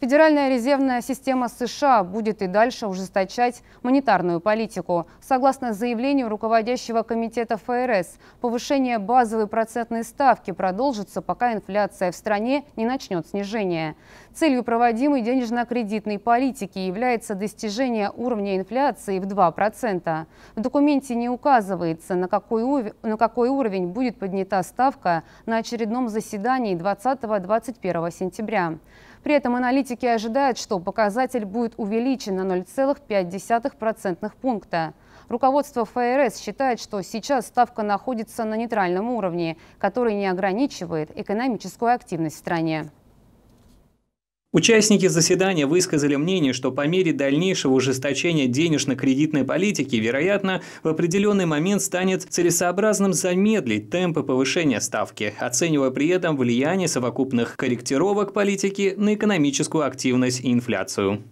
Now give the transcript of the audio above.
Федеральная резервная система США будет и дальше ужесточать монетарную политику. Согласно заявлению руководящего комитета ФРС, повышение базовой процентной ставки продолжится, пока инфляция в стране не начнет снижение. Целью проводимой денежно-кредитной политики является достижение уровня инфляции в 2%. В документе не указывается, на какой, на какой уровень будет поднята ставка на очередном заседании 20-21 сентября. При этом аналитики Аналитики ожидают, что показатель будет увеличен на 0,5% пункта. Руководство ФРС считает, что сейчас ставка находится на нейтральном уровне, который не ограничивает экономическую активность в стране. Участники заседания высказали мнение, что по мере дальнейшего ужесточения денежно-кредитной политики, вероятно, в определенный момент станет целесообразным замедлить темпы повышения ставки, оценивая при этом влияние совокупных корректировок политики на экономическую активность и инфляцию.